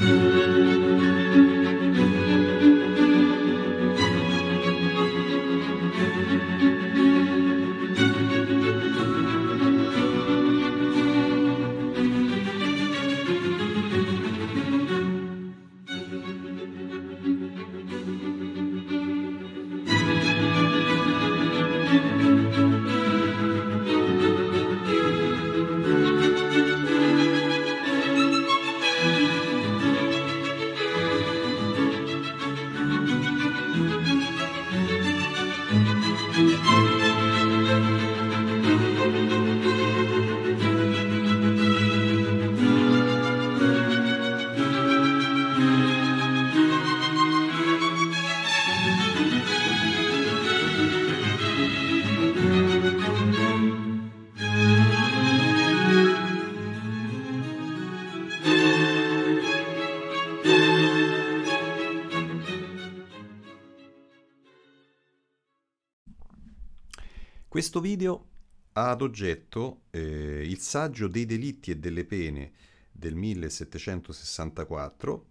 thank you Questo video ha ad oggetto eh, il saggio dei delitti e delle pene del 1764,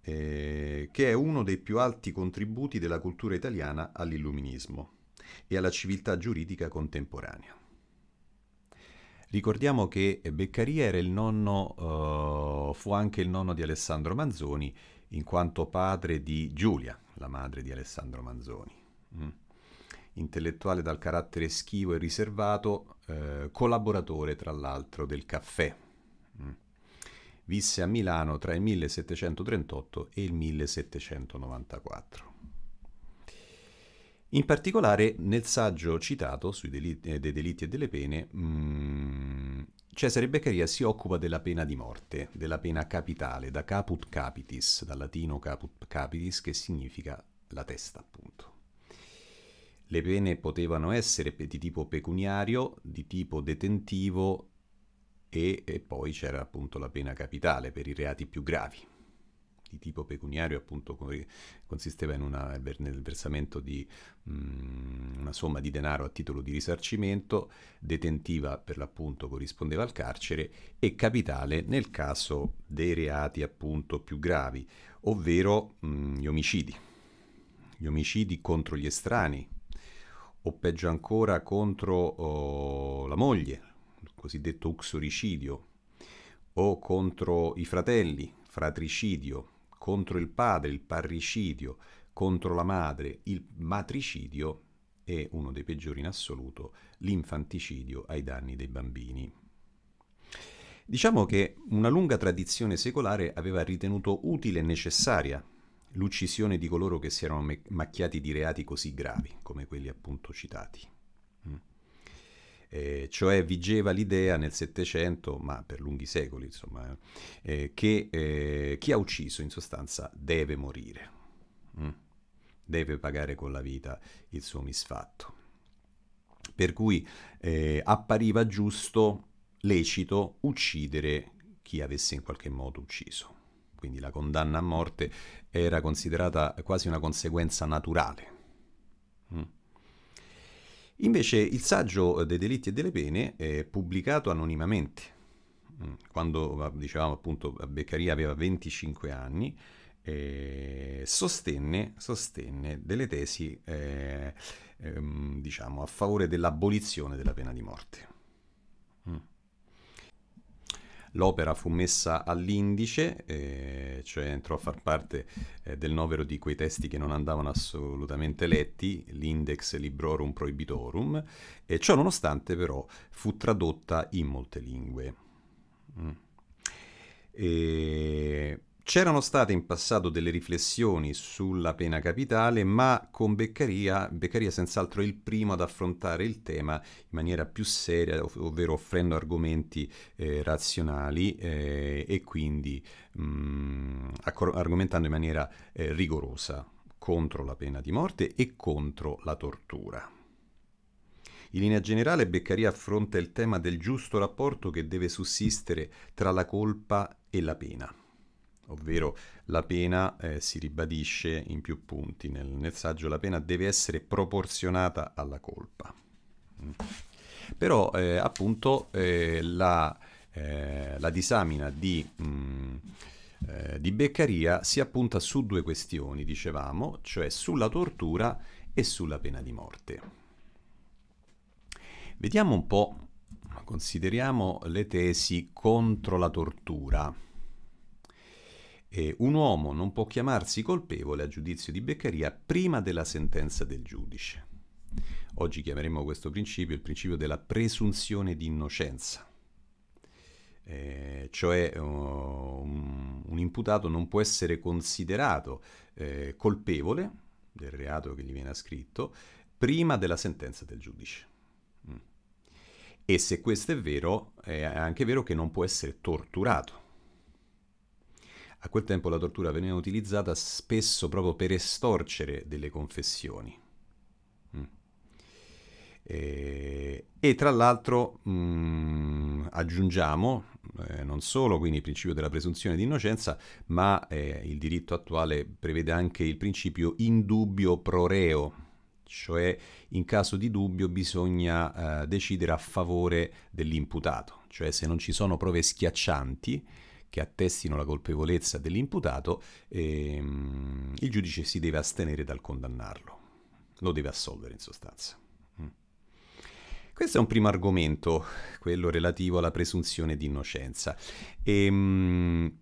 eh, che è uno dei più alti contributi della cultura italiana all'illuminismo e alla civiltà giuridica contemporanea. Ricordiamo che Beccaria era il nonno, eh, fu anche il nonno di Alessandro Manzoni, in quanto padre di Giulia, la madre di Alessandro Manzoni. Mm intellettuale dal carattere schivo e riservato, eh, collaboratore tra l'altro del caffè. Mm. Visse a Milano tra il 1738 e il 1794. In particolare nel saggio citato sui delitti, eh, dei delitti e delle pene, mm, Cesare Beccaria si occupa della pena di morte, della pena capitale, da caput capitis, dal latino caput capitis, che significa la testa appunto. Le pene potevano essere di tipo pecuniario, di tipo detentivo e, e poi c'era appunto la pena capitale per i reati più gravi di tipo pecuniario appunto consisteva in una, nel versamento di mh, mm, una somma di denaro a titolo di risarcimento, detentiva per l'appunto corrispondeva al carcere e capitale nel caso dei reati appunto più gravi, ovvero mh, mm, gli omicidi. Gli omicidi contro gli estranei, o peggio ancora contro oh, la moglie, il cosiddetto uxoricidio, o contro i fratelli, fratricidio, contro il padre, il parricidio, contro la madre, il matricidio e uno dei peggiori in assoluto, l'infanticidio ai danni dei bambini. Diciamo che una lunga tradizione secolare aveva ritenuto utile e necessaria l'uccisione di coloro che si erano macchiati di reati così gravi, come quelli appunto citati. Mm. Eh, cioè vigeva l'idea nel Settecento, ma per lunghi secoli, insomma, eh, eh, che eh, chi ha ucciso in sostanza deve morire, mm. deve pagare con la vita il suo misfatto. Per cui eh, appariva giusto, lecito, uccidere chi avesse in qualche modo ucciso quindi la condanna a morte era considerata quasi una conseguenza naturale. Mm. Invece il saggio dei delitti e delle pene è pubblicato anonimamente. Mm. Quando, dicevamo appunto, Beccaria aveva 25 anni, eh, sostenne, sostenne, delle tesi eh, ehm, diciamo, a favore dell'abolizione della pena di morte. L'opera fu messa all'indice, eh, cioè entrò a far parte eh, del novero di quei testi che non andavano assolutamente letti, l'index librorum prohibitorum, e ciò nonostante però fu tradotta in molte lingue. Mm. E C'erano state in passato delle riflessioni sulla pena capitale, ma con Beccaria, Beccaria senz'altro è il primo ad affrontare il tema in maniera più seria, ov- ovvero offrendo argomenti eh, razionali eh, e quindi mh, mm, accor- argomentando in maniera eh, rigorosa contro la pena di morte e contro la tortura. In linea generale Beccaria affronta il tema del giusto rapporto che deve sussistere tra la colpa e la pena ovvero la pena eh, si ribadisce in più punti nel, nel saggio, la pena deve essere proporzionata alla colpa. Mm. Però eh, appunto eh, la, eh, la, disamina di, mm, eh, di Beccaria si appunta su due questioni, dicevamo, cioè sulla tortura e sulla pena di morte. Vediamo un po', consideriamo le tesi contro la tortura eh, un uomo non può chiamarsi colpevole a giudizio di Beccaria prima della sentenza del giudice. Oggi chiameremo questo principio il principio della presunzione di innocenza. Eh, cioè um, un, imputato non può essere considerato eh, colpevole del reato che gli viene ascritto prima della sentenza del giudice. Mm. E se questo è vero, è anche vero che non può essere torturato a quel tempo la tortura veniva utilizzata spesso proprio per estorcere delle confessioni. Mm. E, e, tra l'altro mh, mm, aggiungiamo eh, non solo quindi il principio della presunzione di innocenza, ma eh, il diritto attuale prevede anche il principio indubbio pro reo, cioè in caso di dubbio bisogna eh, decidere a favore dell'imputato, cioè se non ci sono prove schiaccianti che attestino la colpevolezza dell'imputato, ehm, il giudice si deve astenere dal condannarlo, lo deve assolvere in sostanza. Mm. Questo è un primo argomento, quello relativo alla presunzione di innocenza. E, ehm,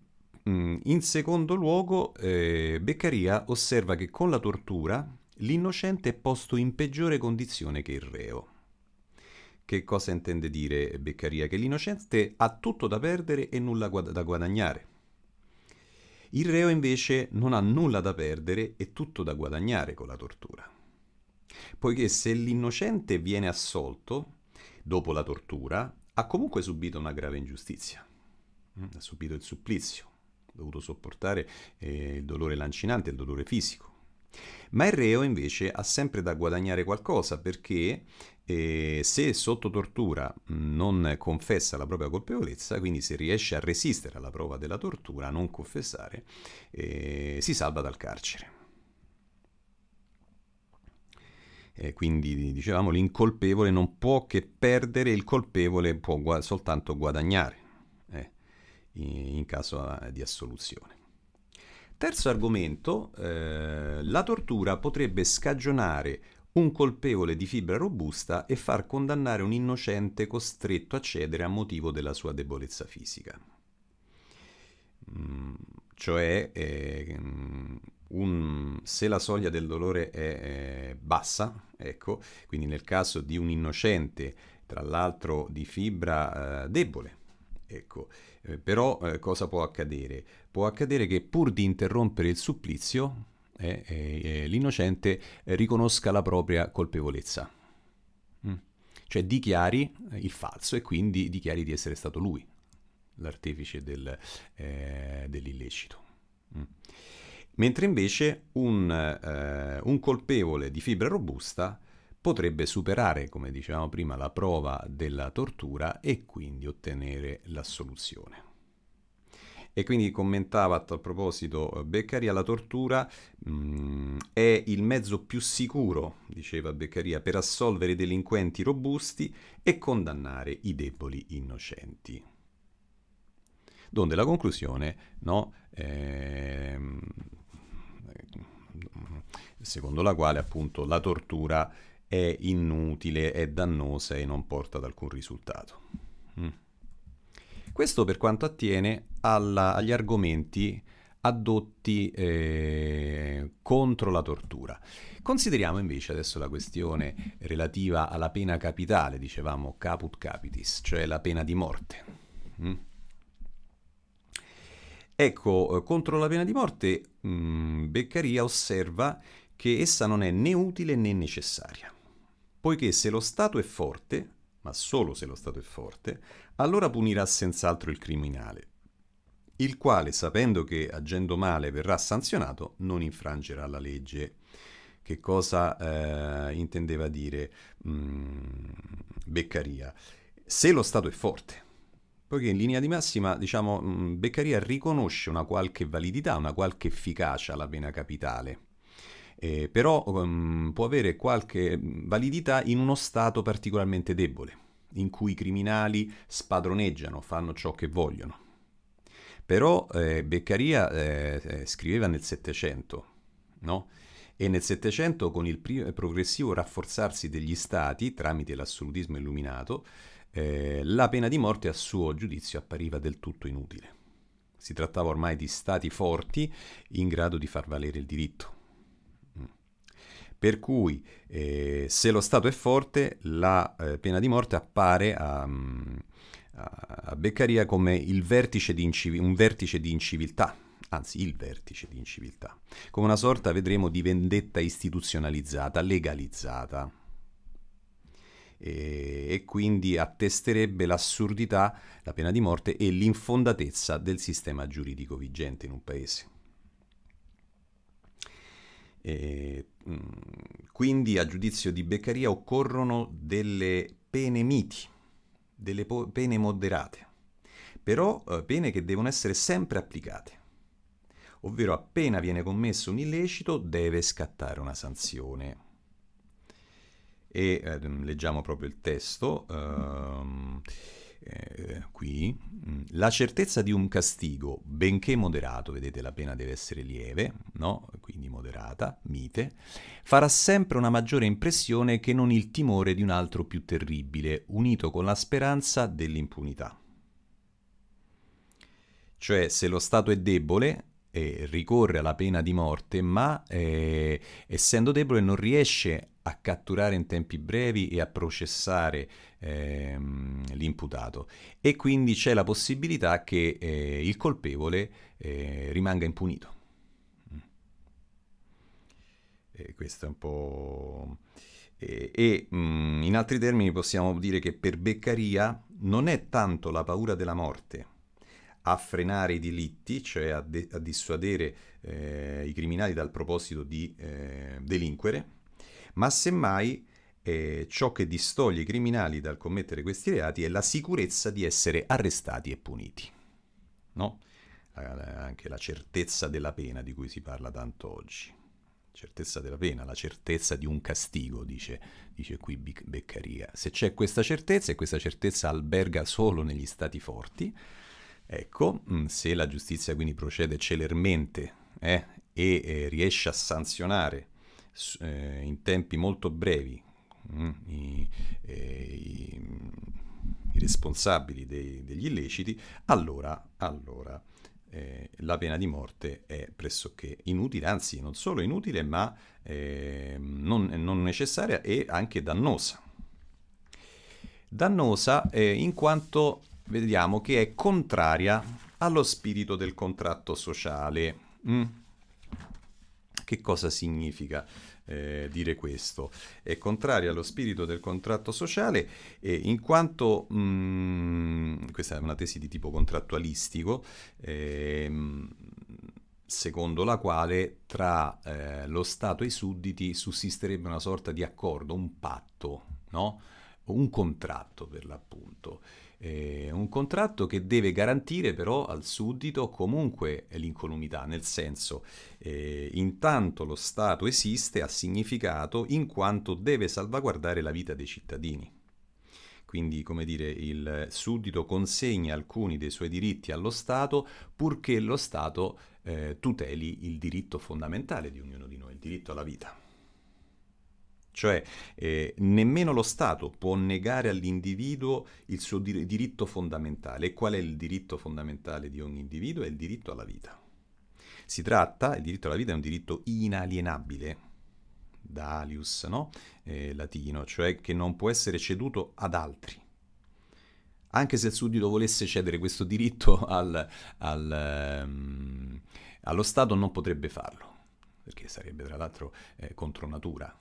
mm, in secondo luogo, eh, Beccaria osserva che con la tortura l'innocente è posto in peggiore condizione che il reo. Che cosa intende dire Beccaria? Che l'innocente ha tutto da perdere e nulla guad- da guadagnare. Il reo invece non ha nulla da perdere e tutto da guadagnare con la tortura. Poiché se l'innocente viene assolto, dopo la tortura, ha comunque subito una grave ingiustizia. Mm, ha subito il supplizio, ha dovuto sopportare eh, il dolore lancinante, il dolore fisico. Ma il reo invece ha sempre da guadagnare qualcosa perché eh, se sotto tortura non confessa la propria colpevolezza, quindi se riesce a resistere alla prova della tortura, a non confessare, eh, si salva dal carcere. Eh, quindi dicevamo l'incolpevole non può che perdere, il colpevole può gua- soltanto guadagnare eh, in caso eh, di assoluzione. Terzo argomento, eh, la tortura potrebbe scagionare un colpevole di fibra robusta e far condannare un innocente costretto a cedere a motivo della sua debolezza fisica. Mm, cioè, eh, un, se la soglia del dolore è eh, bassa, ecco, quindi nel caso di un innocente, tra l'altro di fibra eh, debole, ecco, eh, però eh, cosa può accadere? può accadere che pur di interrompere il supplizio, eh, eh, eh l'innocente eh, riconosca la propria colpevolezza. Mm. Cioè dichiari eh, il falso e quindi dichiari di essere stato lui l'artefice del, eh, dell'illecito. Mm. Mentre invece un, un colpevole di fibra robusta potrebbe superare, come dicevamo prima, la prova della tortura e quindi ottenere l'assoluzione e quindi commentava a tal proposito eh, Beccaria, la tortura mh, mm, è il mezzo più sicuro, diceva Beccaria, per assolvere i delinquenti robusti e condannare i deboli innocenti. Donde la conclusione, no, eh, secondo la quale appunto la tortura è inutile, è dannosa e non porta ad alcun risultato. Mm. Questo per quanto attiene alla, agli argomenti addotti eh, contro la tortura. Consideriamo invece adesso la questione relativa alla pena capitale, dicevamo caput capitis, cioè la pena di morte. Mm. Ecco, eh, contro la pena di morte mh, mm, Beccaria osserva che essa non è né utile né necessaria, poiché se lo Stato è forte, ma solo se lo Stato è forte, allora punirà senz'altro il criminale, il quale, sapendo che agendo male verrà sanzionato, non infrangerà la legge. Che cosa eh, intendeva dire mm, Beccaria? Se lo Stato è forte, poiché in linea di massima, diciamo, mm, Beccaria riconosce una qualche validità, una qualche efficacia alla pena capitale eh, però um, può avere qualche mm, validità in uno stato particolarmente debole, in cui i criminali spadroneggiano, fanno ciò che vogliono. Però eh, Beccaria eh, eh scriveva nel Settecento, no? e nel Settecento con il progressivo rafforzarsi degli stati tramite l'assolutismo illuminato, eh, la pena di morte a suo giudizio appariva del tutto inutile. Si trattava ormai di stati forti in grado di far valere il diritto per cui eh, se lo Stato è forte la eh, pena di morte appare a, mm, a Beccaria come vertice un vertice di inciviltà, anzi il vertice di inciviltà, come una sorta, vedremo, di vendetta istituzionalizzata, legalizzata. E, e quindi attesterebbe l'assurdità, la pena di morte e l'infondatezza del sistema giuridico vigente in un paese. E Mm, quindi a giudizio di Beccaria occorrono delle pene miti, delle po- pene moderate, però eh, pene che devono essere sempre applicate. Ovvero appena viene commesso un illecito deve scattare una sanzione. E eh, leggiamo proprio il testo. Ehm, eh, qui, mm. la certezza di un castigo, benché moderato, vedete la pena deve essere lieve, no? quindi moderata, mite, farà sempre una maggiore impressione che non il timore di un altro più terribile, unito con la speranza dell'impunità. Cioè, se lo Stato è debole, eh, ricorre alla pena di morte, ma eh, essendo debole non riesce a catturare in tempi brevi e a processare ehm, l'imputato e quindi c'è la possibilità che eh, il colpevole eh, rimanga impunito. Mm. E questo è un po'... E, e mh, mm, in altri termini possiamo dire che per Beccaria non è tanto la paura della morte a frenare i delitti, cioè a, de- a dissuadere eh, i criminali dal proposito di eh, delinquere, ma semmai eh, ciò che distoglie i criminali dal commettere questi reati è la sicurezza di essere arrestati e puniti. No? Anche la certezza della pena di cui si parla tanto oggi. Certezza della pena, la certezza di un castigo, dice, dice qui Beccaria. Se c'è questa certezza, e questa certezza alberga solo negli stati forti, ecco, mm, se la giustizia quindi procede celermente eh, e eh, riesce a sanzionare eh, in tempi molto brevi Mm, i, eh, i, i responsabili dei, degli illeciti, allora, allora eh, la pena di morte è pressoché inutile, anzi non solo inutile, ma eh, non, non, necessaria e anche dannosa. Dannosa eh, in quanto vediamo che è contraria allo spirito del contratto sociale. Mm. Che cosa significa? eh, dire questo. È contraria allo spirito del contratto sociale eh, in quanto, mh, mm, questa è una tesi di tipo contrattualistico, eh, secondo la quale tra eh, lo Stato e i sudditi sussisterebbe una sorta di accordo, un patto, no? un contratto per l'appunto. Eh, un contratto che deve garantire però al suddito comunque l'incolumità, nel senso eh, intanto lo Stato esiste ha significato in quanto deve salvaguardare la vita dei cittadini. Quindi, come dire, il suddito consegna alcuni dei suoi diritti allo Stato purché lo Stato eh, tuteli il diritto fondamentale di ognuno di noi, il diritto alla vita. Cioè, eh, nemmeno lo Stato può negare all'individuo il suo dir- diritto fondamentale. E qual è il diritto fondamentale di ogni individuo? È il diritto alla vita. Si tratta, il diritto alla vita è un diritto inalienabile, dalius, no? eh, latino, cioè che non può essere ceduto ad altri. Anche se il suddito volesse cedere questo diritto al, al, um, allo Stato, non potrebbe farlo, perché sarebbe tra l'altro eh, contro natura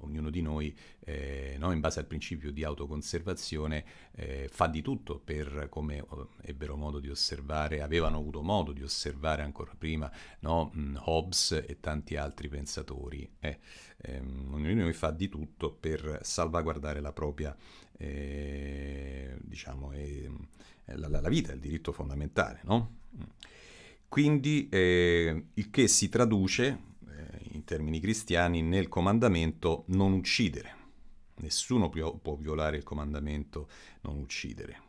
ognuno di noi, eh, no? in base al principio di autoconservazione, eh, fa di tutto per, come ebbero eh, modo di osservare, avevano avuto modo di osservare ancora prima no? Mm, Hobbes e tanti altri pensatori. Eh, ehm, ognuno di noi fa di tutto per salvaguardare la propria, eh, diciamo, eh, la, la, vita, il diritto fondamentale, no? Mm. Quindi, il che si traduce termini cristiani, nel comandamento non uccidere. Nessuno può violare il comandamento non uccidere,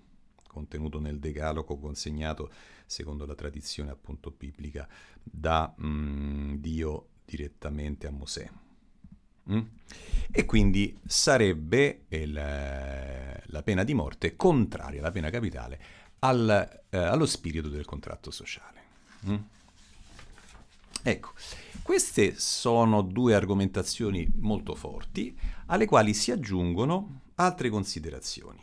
contenuto nel decalogo consegnato, secondo la tradizione appunto biblica, da mm, Dio direttamente a Mosè. Mm? E quindi sarebbe il, eh, la pena di morte contraria la pena capitale al, eh, allo spirito del contratto sociale. Mm? Ecco, queste sono due argomentazioni molto forti alle quali si aggiungono altre considerazioni,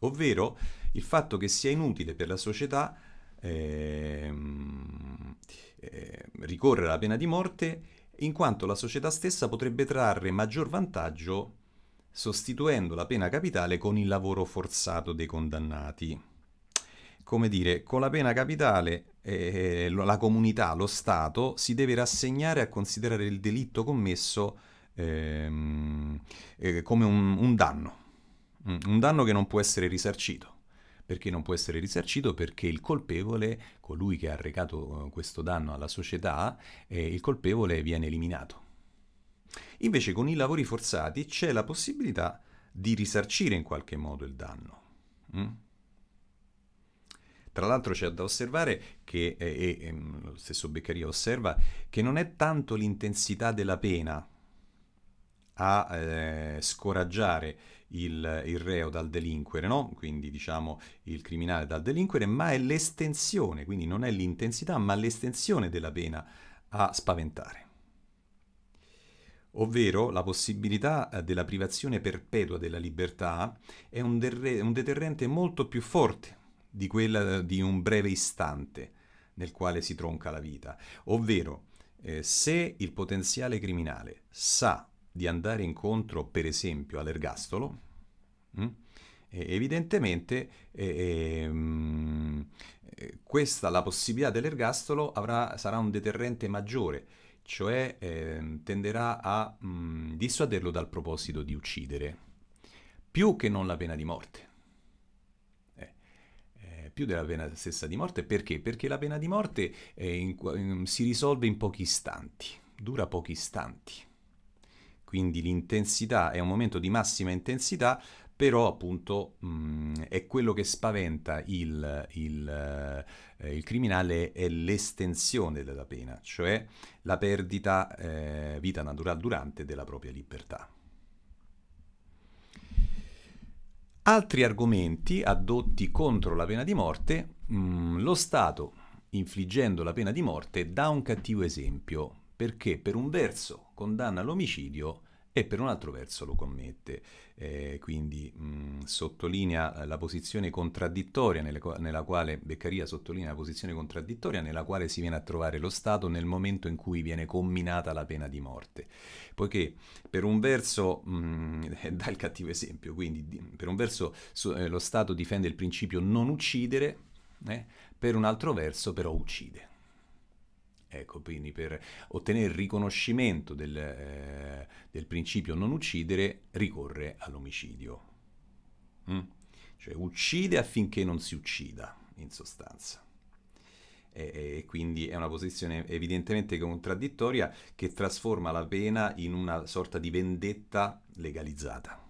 ovvero il fatto che sia inutile per la società ehm, eh, ricorrere alla pena di morte in quanto la società stessa potrebbe trarre maggior vantaggio sostituendo la pena capitale con il lavoro forzato dei condannati come dire, con la pena capitale eh, la comunità, lo Stato, si deve rassegnare a considerare il delitto commesso ehm, eh, come un, un danno, mm, un danno che non può essere risarcito. Perché non può essere risarcito? Perché il colpevole, colui che ha recato eh, questo danno alla società, eh, il colpevole viene eliminato. Invece con i lavori forzati c'è la possibilità di risarcire in qualche modo il danno. Mm? Tra l'altro c'è da osservare che, e, e ehm, lo stesso Beccaria osserva, che non è tanto l'intensità della pena a eh, scoraggiare il, il, reo dal delinquere, no? quindi diciamo il criminale dal delinquere, ma è l'estensione, quindi non è l'intensità, ma l'estensione della pena a spaventare. Ovvero la possibilità eh, della privazione perpetua della libertà è un, derre- un deterrente molto più forte di quella di un breve istante nel quale si tronca la vita. Ovvero, eh, se il potenziale criminale sa di andare incontro, per esempio, all'ergastolo, mh, mm, evidentemente eh, eh, questa, la possibilità dell'ergastolo avrà, sarà un deterrente maggiore, cioè eh, tenderà a mh, mm, dissuaderlo dal proposito di uccidere, più che non la pena di morte più della pena stessa di morte. Perché? Perché la pena di morte eh, in, in, si risolve in pochi istanti, dura pochi istanti. Quindi l'intensità è un momento di massima intensità, però appunto mh, mm, è quello che spaventa il, il, eh, il criminale è l'estensione della pena, cioè la perdita eh, vita naturale durante della propria libertà. Altri argomenti addotti contro la pena di morte, mh, mm, lo Stato, infliggendo la pena di morte, dà un cattivo esempio, perché per un verso condanna l'omicidio e per un altro verso lo commette. Eh, quindi mh, sottolinea eh, la posizione contraddittoria nelle, nella quale Beccaria sottolinea la posizione contraddittoria nella quale si viene a trovare lo Stato nel momento in cui viene comminata la pena di morte. Poiché per un verso mh, dà il cattivo esempio, quindi per un verso so, eh, lo Stato difende il principio non uccidere, eh, per un altro verso però uccide. Ecco, quindi per ottenere il riconoscimento del, eh, del principio non uccidere ricorre all'omicidio. Mm? Cioè uccide affinché non si uccida, in sostanza. E, e, quindi è una posizione evidentemente contraddittoria che trasforma la pena in una sorta di vendetta legalizzata.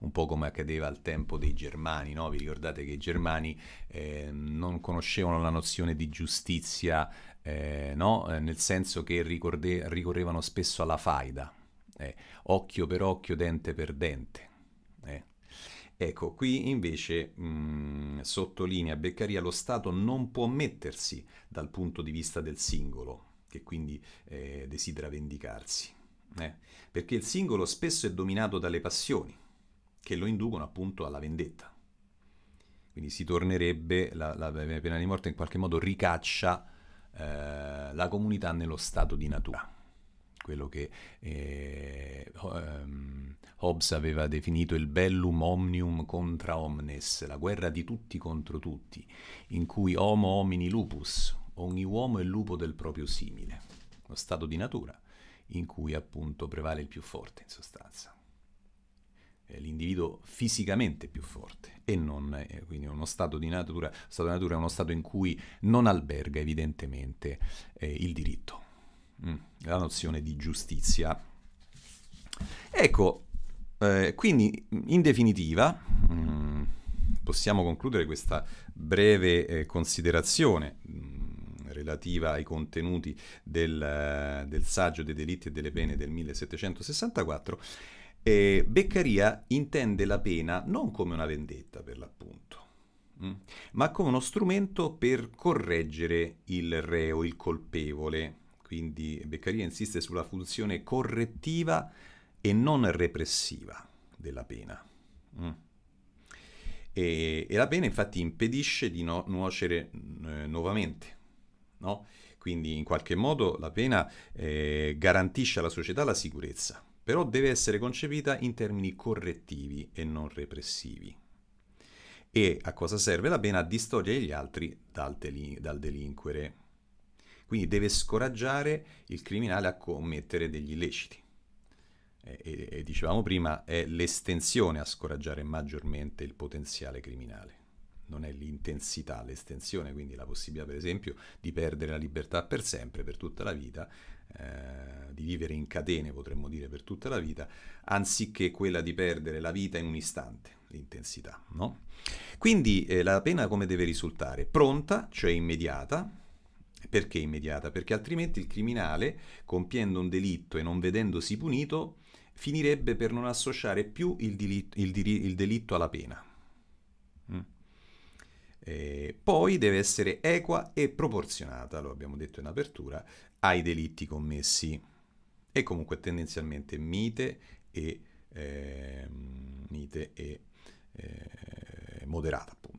Un po' come accadeva al tempo dei Germani, no? vi ricordate che i Germani eh, non conoscevano la nozione di giustizia eh, no? Eh, nel senso che ricorde- ricorrevano spesso alla faida, eh, occhio per occhio, dente per dente. Eh. Ecco, qui invece mh, mm, sottolinea Beccaria lo Stato non può mettersi dal punto di vista del singolo, che quindi eh, desidera vendicarsi, eh. perché il singolo spesso è dominato dalle passioni che lo inducono appunto alla vendetta. Quindi si tornerebbe, la, la pena di morte in qualche modo ricaccia eh, la comunità nello stato di natura, quello che eh, ehm, Hobbes aveva definito il bellum omnium contra omnes, la guerra di tutti contro tutti, in cui homo homini lupus, ogni uomo è lupo del proprio simile, lo stato di natura in cui appunto prevale il più forte in sostanza. Eh, l'individuo fisicamente più forte e non eh, quindi uno stato di natura, stato di natura è uno stato in cui non alberga evidentemente eh, il diritto, mm, la nozione di giustizia. Ecco, eh, quindi mm, in definitiva mm, possiamo concludere questa breve eh, considerazione mm, relativa ai contenuti del, eh, del saggio dei delitti e delle pene del 1764 eh, Beccaria intende la pena non come una vendetta per l'appunto, mm, ma come uno strumento per correggere il reo, il colpevole. Quindi Beccaria insiste sulla funzione correttiva e non repressiva della pena. Mm. E, e, la pena infatti impedisce di no, nuocere mm, eh, nuovamente. No? Quindi in qualche modo la pena eh, garantisce alla società la sicurezza però deve essere concepita in termini correttivi e non repressivi. E a cosa serve la pena? A distogliere gli altri dal, delin- dal delinquere. Quindi deve scoraggiare il criminale a commettere degli illeciti. E, e, e dicevamo prima, è l'estensione a scoraggiare maggiormente il potenziale criminale non è l'intensità, l'estensione, quindi la possibilità per esempio di perdere la libertà per sempre, per tutta la vita, eh, di vivere in catene, potremmo dire, per tutta la vita, anziché quella di perdere la vita in un istante, l'intensità. No? Quindi eh, la pena come deve risultare? Pronta, cioè immediata. Perché immediata? Perché altrimenti il criminale, compiendo un delitto e non vedendosi punito, finirebbe per non associare più il, delitto, il diri- il delitto alla pena. Mm. Eh, poi deve essere equa e proporzionata, lo abbiamo detto in apertura, ai delitti commessi e comunque tendenzialmente mite e, eh, mite e eh, moderata appunto.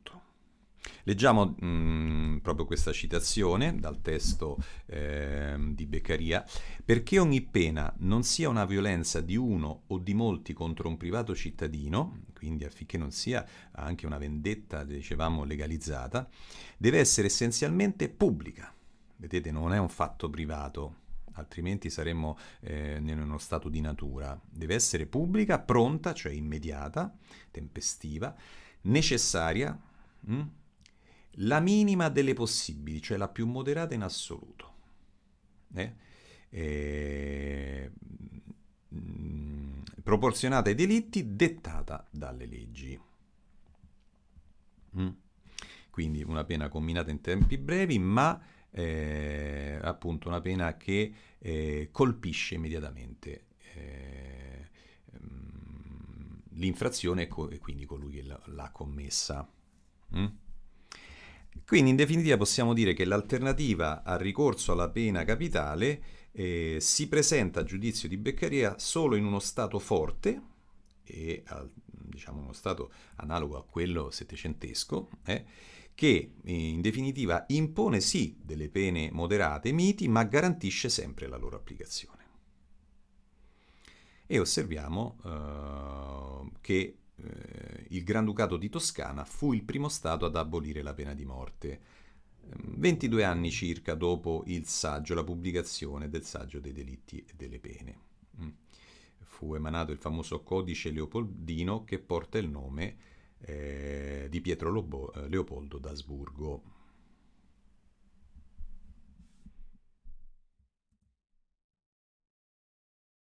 Leggiamo mh, mm, proprio questa citazione dal testo eh, di Beccaria. Perché ogni pena non sia una violenza di uno o di molti contro un privato cittadino, quindi affinché non sia anche una vendetta, dicevamo, legalizzata, deve essere essenzialmente pubblica Vedete, non è un fatto privato, altrimenti saremmo eh, in uno stato di natura. Deve essere pubblica, pronta, cioè immediata, tempestiva, necessaria, mh? Mm, la minima delle possibili, cioè la più moderata in assoluto. Eh? E... Eh, mm, proporzionata ai delitti, dettata dalle leggi. Mm? Quindi una pena combinata in tempi brevi, ma eh, appunto una pena che eh, colpisce immediatamente eh, mm, l'infrazione e, co- e, quindi colui che l- l'ha commessa. Mm? Quindi in definitiva possiamo dire che l'alternativa al ricorso alla pena capitale eh, si presenta a giudizio di Beccaria solo in uno stato forte, e a, diciamo uno stato analogo a quello settecentesco, eh, che eh, in definitiva impone sì delle pene moderate, miti, ma garantisce sempre la loro applicazione. E osserviamo eh, che eh, il Granducato di Toscana fu il primo Stato ad abolire la pena di morte, 22 mm, anni circa dopo il saggio, la pubblicazione del saggio dei delitti e delle pene. Mm. Fu emanato il famoso codice leopoldino che porta il nome di eh, di Pietro Lobo, eh, Leopoldo d'Asburgo.